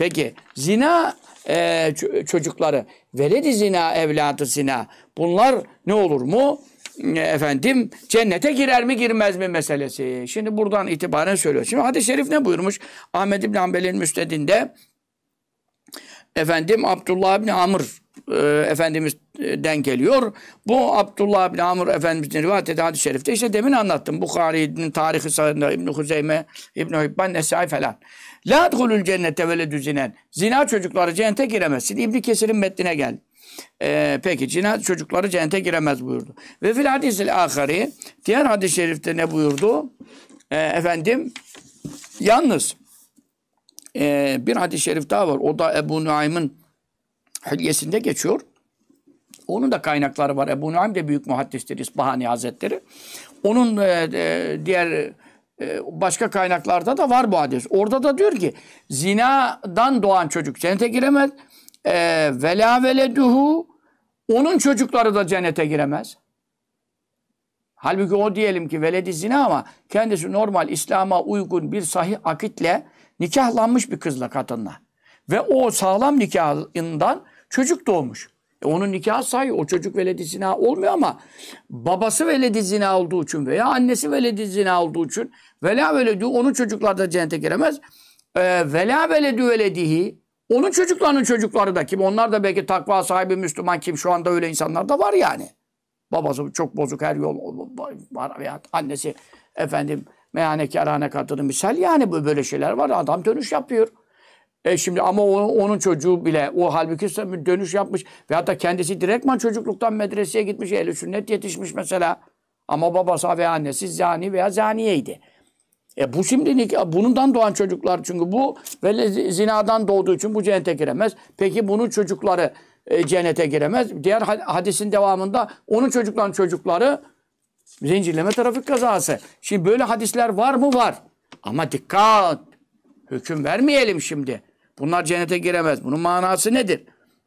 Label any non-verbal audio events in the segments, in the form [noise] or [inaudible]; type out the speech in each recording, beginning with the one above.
Peki zina e, çocukları, veledi zina, evladı zina bunlar ne olur mu? E, efendim cennete girer mi girmez mi meselesi. Şimdi buradan itibaren söylüyor. Şimdi hadis-i şerif ne buyurmuş? Ahmed İbn Hanbel'in müstedinde efendim Abdullah İbni Amr e, Efendimiz den geliyor. Bu Abdullah bin Amr Efendimiz'in rivayet ettiği hadis-i şerifte işte demin anlattım. Bukhari'nin tarihi sahında İbn Huzeyme, İbn Hibban, Nesai falan. La adhulul cennete veledü zinen. Zina çocukları cennete giremezsin. İbn Kesir'in metnine gel. Ee, peki zina çocukları cennete giremez buyurdu. Ve fil hadisil ahari diğer hadis-i şerifte ne buyurdu? Ee, efendim yalnız e, bir hadis-i şerif daha var. O da Ebu Nuaym'ın Hilyesinde geçiyor. Onun da kaynakları var. Ebu Nuaym de büyük muhaddistir İsbahani Hazretleri. Onun e, e, diğer e, başka kaynaklarda da var bu hadis. Orada da diyor ki zinadan doğan çocuk cennete giremez. E, vela veleduhu onun çocukları da cennete giremez. Halbuki o diyelim ki veledi zina ama kendisi normal İslam'a uygun bir sahih akitle nikahlanmış bir kızla kadınla. Ve o sağlam nikahından çocuk doğmuş. E, onun nikahı say. O çocuk veledi zina olmuyor ama babası veledi zina olduğu için veya annesi veledi zina olduğu için vela veledü onun çocukları da cennete giremez. E, vela veledü veledihi onun çocuklarının çocukları da kim? Onlar da belki takva sahibi Müslüman kim? Şu anda öyle insanlar da var yani. Babası çok bozuk her yol var veya annesi efendim meyhane kerane kadını misal yani bu böyle şeyler var. Adam dönüş yapıyor. E şimdi ama o, onun çocuğu bile o halbuki dönüş yapmış ve da kendisi direktman çocukluktan medreseye gitmiş. Ehl-i sünnet yetişmiş mesela. Ama babası veya annesi zani veya zaniyeydi. E bu şimdi bunundan doğan çocuklar çünkü bu ve zinadan doğduğu için bu cennete giremez. Peki bunun çocukları e, cennete giremez. Diğer hadisin devamında onun çocukların çocukları zincirleme trafik kazası. Şimdi böyle hadisler var mı? Var. Ama dikkat. Hüküm vermeyelim şimdi. Bunlar cennete giremez. Bunun manası nedir?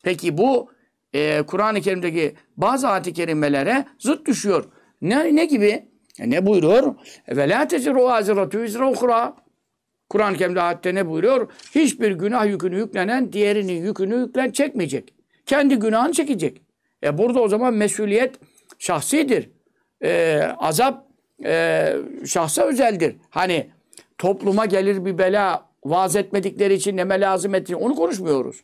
Peki bu e, Kur'an-ı Kerim'deki bazı ayet-i kerimelere zıt düşüyor. Ne, ne gibi? E, ne buyuruyor? Ve la teziru aziratu izra Kur'an-ı Kerim'de ayette ne buyuruyor? Hiçbir günah yükünü yüklenen diğerinin yükünü yüklen çekmeyecek. Kendi günahını çekecek. E burada o zaman mesuliyet şahsidir. E, azap e, şahsa özeldir. Hani topluma gelir bir bela vaaz etmedikleri için ne melazim ettiğini onu konuşmuyoruz.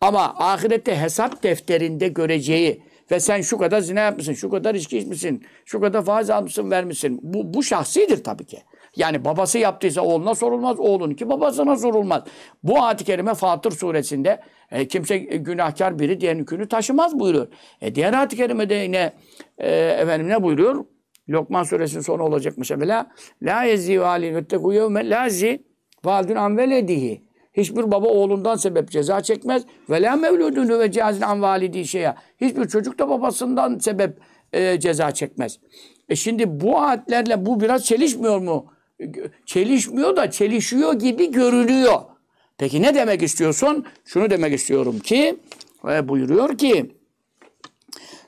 Ama ahirette hesap defterinde göreceği ve sen şu kadar zina yapmışsın, şu kadar içki içmişsin, şu kadar faiz almışsın, vermişsin. Bu, bu şahsidir tabii ki. Yani babası yaptıysa oğluna sorulmaz, oğlun ki babasına sorulmaz. Bu ayet-i kerime Fatır suresinde e, kimse e, günahkar biri diğer yükünü taşımaz buyuruyor. E, diğer ayet-i kerimede yine e, efendim ne buyuruyor? Lokman suresinin sonu olacakmış evvela. La yezi ve alin la zi Valdün an veledihi. Hiçbir baba oğlundan sebep ceza çekmez. Ve la mevludun ve cazin an validi şeye. Hiçbir çocuk da babasından sebep e, ceza çekmez. E şimdi bu ayetlerle bu biraz çelişmiyor mu? Çelişmiyor da çelişiyor gibi görünüyor. Peki ne demek istiyorsun? Şunu demek istiyorum ki e, buyuruyor ki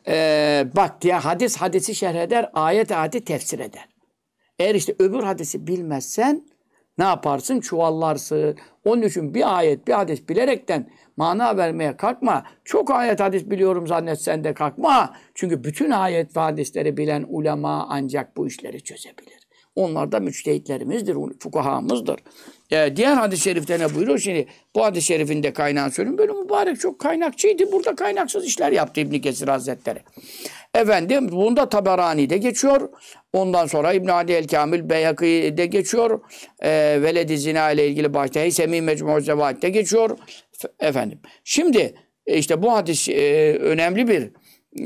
e, bak diye hadis hadisi şerh eder, ayet ayeti tefsir eder. Eğer işte öbür hadisi bilmezsen ne yaparsın? Çuvallarsın. Onun için bir ayet, bir hadis bilerekten mana vermeye kalkma. Çok ayet hadis biliyorum zannetsen de kalkma. Çünkü bütün ayet ve hadisleri bilen ulema ancak bu işleri çözebilir. Onlar da müçtehitlerimizdir, fukahamızdır. Ee, diğer hadis-i şerifte ne buyuruyor? Şimdi bu hadis-i şerifin de kaynağını söyleyeyim. Böyle mübarek çok kaynakçıydı. Burada kaynaksız işler yaptı İbn Kesir Hazretleri. Efendim bunda Taberani de geçiyor. Ondan sonra İbn Adi el Kamil de geçiyor. E, ee, veled Zina ile ilgili başta Heysemi Mecmu Zevaat'te geçiyor. Efendim. Şimdi e, işte bu hadis e, önemli bir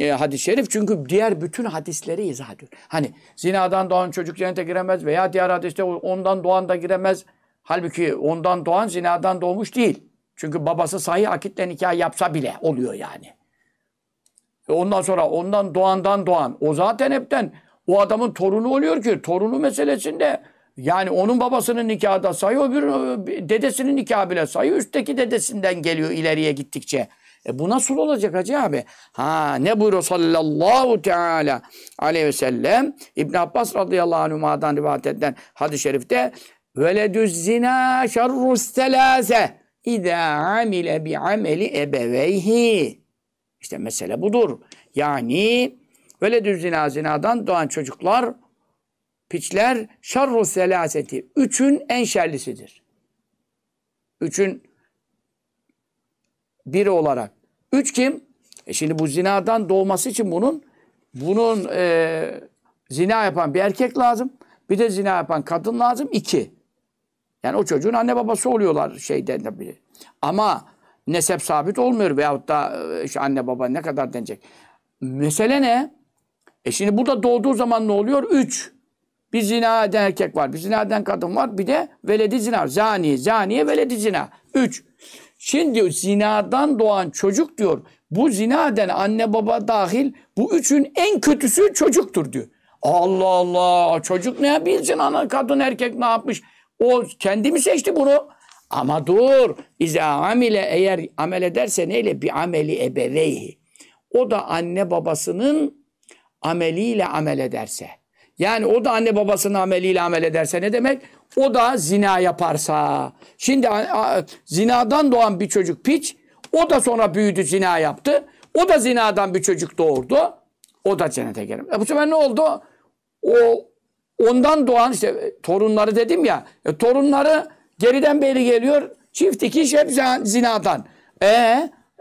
e, hadis-i şerif. Çünkü diğer bütün hadisleri izah ediyor. Hani zinadan doğan çocuk cennete giremez veya diğer hadiste ondan doğan da giremez. Halbuki ondan doğan zinadan doğmuş değil. Çünkü babası sahih akitle nikah yapsa bile oluyor yani. E ondan sonra ondan doğandan doğan. O zaten hepten o adamın torunu oluyor ki torunu meselesinde yani onun babasının nikahı da sayı öbür e, dedesinin nikahı bile sayı üstteki dedesinden geliyor ileriye gittikçe. E bu nasıl olacak hacı abi? Ha ne buyuruyor sallallahu teala aleyhi ve sellem İbn Abbas radıyallahu anhuma'dan rivayet edilen hadis-i şerifte veledüz zina şerrus selase İza amile bi ameli ebeveyhi. İşte mesele budur. Yani böyle düz zina zinadan doğan çocuklar piçler şarru selaseti. Üçün en şerlisidir. Üçün biri olarak. Üç kim? E şimdi bu zinadan doğması için bunun bunun e, zina yapan bir erkek lazım. Bir de zina yapan kadın lazım. iki. Yani o çocuğun anne babası oluyorlar şeyden de biri. Ama nesep sabit olmuyor veyahut da e, işte anne baba ne kadar denecek. Mesele ne? E şimdi bu da doğduğu zaman ne oluyor? Üç. Bir zina eden erkek var, bir zina eden kadın var, bir de veledi zina. Zani, zaniye veledi zina. Üç. Şimdi zinadan doğan çocuk diyor, bu zina eden anne baba dahil bu üçün en kötüsü çocuktur diyor. Allah Allah çocuk ne bilsin ana kadın erkek ne yapmış. O kendi mi seçti bunu? Ama dur. İze amile eğer amel ederse neyle? Bir ameli ebeveyhi. O da anne babasının ameliyle amel ederse. Yani o da anne babasının ameliyle amel ederse ne demek? O da zina yaparsa. Şimdi zinadan doğan bir çocuk piç. O da sonra büyüdü zina yaptı. O da zinadan bir çocuk doğurdu. O da cennete girer. E bu sefer ne oldu? O ondan doğan işte e, torunları dedim ya. E, torunları Geriden beri geliyor. Çift dikiş hep zinadan. E,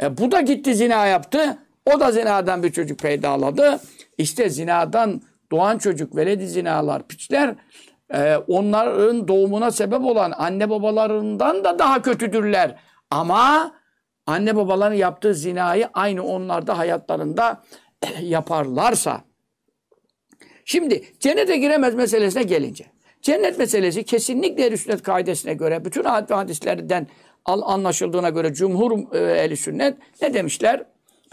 e bu da gitti zina yaptı. O da zinadan bir çocuk peydaladı. İşte zinadan doğan çocuk, veledi zinalar, piçler e, onların doğumuna sebep olan anne babalarından da daha kötüdürler. Ama anne babaların yaptığı zinayı aynı onlar da hayatlarında [clears throat] yaparlarsa. Şimdi cennete giremez meselesine gelince. Cennet meselesi kesinlikle ehl sünnet kaidesine göre, bütün ayet ve hadislerden anlaşıldığına göre cumhur e, ehli sünnet ne demişler?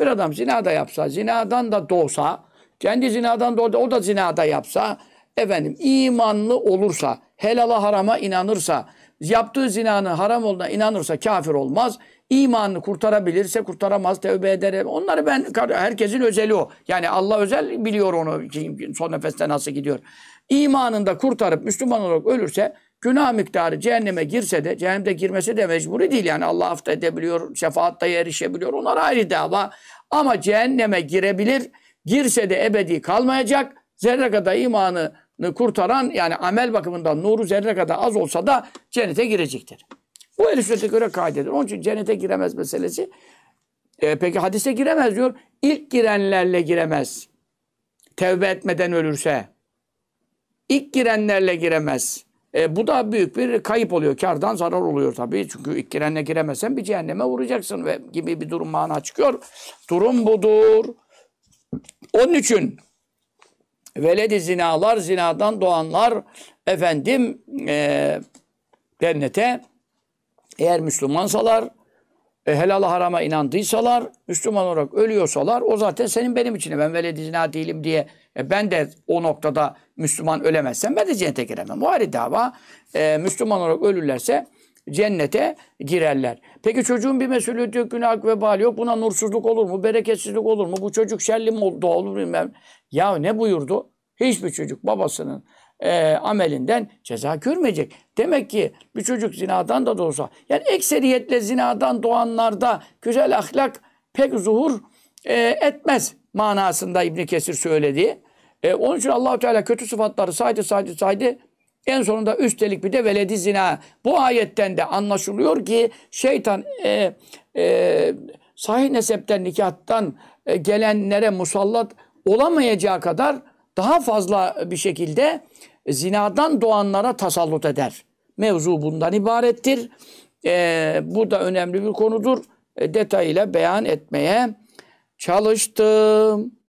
Bir adam zina da yapsa, zinadan da doğsa, kendi zinadan doğdu, o da zina da yapsa, efendim imanlı olursa, helala harama inanırsa, yaptığı zinanın haram olduğuna inanırsa kafir olmaz. İmanını kurtarabilirse kurtaramaz, tövbe eder. Onları ben, herkesin özeli o. Yani Allah özel biliyor onu son nefeste nasıl gidiyor. İmanında kurtarıp Müslüman olarak ölürse günah miktarı cehenneme girse de cehennemde girmesi de mecburi değil. Yani Allah hafta edebiliyor, şefaatta erişebiliyor. Onlar ayrı dava. Ama cehenneme girebilir. Girse de ebedi kalmayacak. Zerre kadar imanını kurtaran yani amel bakımından nuru zerre kadar az olsa da cennete girecektir. Bu el sünnete göre kaidedir. Onun için cennete giremez meselesi. E, peki hadise giremez diyor. İlk girenlerle giremez. Tevbe etmeden ölürse. İlk girenlerle giremez. E, bu da büyük bir kayıp oluyor. Kardan zarar oluyor tabii. Çünkü ilk girenle giremezsen bir cehenneme vuracaksın ve gibi bir durum mana çıkıyor. Durum budur. Onun için veledi zinalar, zinadan doğanlar efendim e, cennete eğer Müslümansalar, e, helala harama inandıysalar, Müslüman olarak ölüyorsalar o zaten senin benim için. Ben veledizina değilim diye e, ben de o noktada Müslüman ölemezsem ben de cennete giremem. O ayrı dava. E, Müslüman olarak ölürlerse cennete girerler. Peki çocuğun bir mesuliyeti yok, günah ve bali yok. Buna nursuzluk olur mu? Bereketsizlik olur mu? Bu çocuk şerli mi oldu? Olur mu? Ya ne buyurdu? Hiçbir çocuk babasının e, amelinden ceza görmeyecek. Demek ki bir çocuk zinadan da doğsa yani ekseriyetle zinadan doğanlarda güzel ahlak pek zuhur e, etmez manasında İbn Kesir söyledi. E, onun için Allahu Teala kötü sıfatları saydı saydı saydı. En sonunda üstelik bir de veledi zina. Bu ayetten de anlaşılıyor ki şeytan e, e, sahih nesepten nikahtan e, gelenlere musallat olamayacağı kadar daha fazla bir şekilde e, zinadan doğanlara tasallut eder. Mevzu bundan ibarettir. E, bu da önemli bir konudur. E, detayıyla beyan etmeye çalıştım.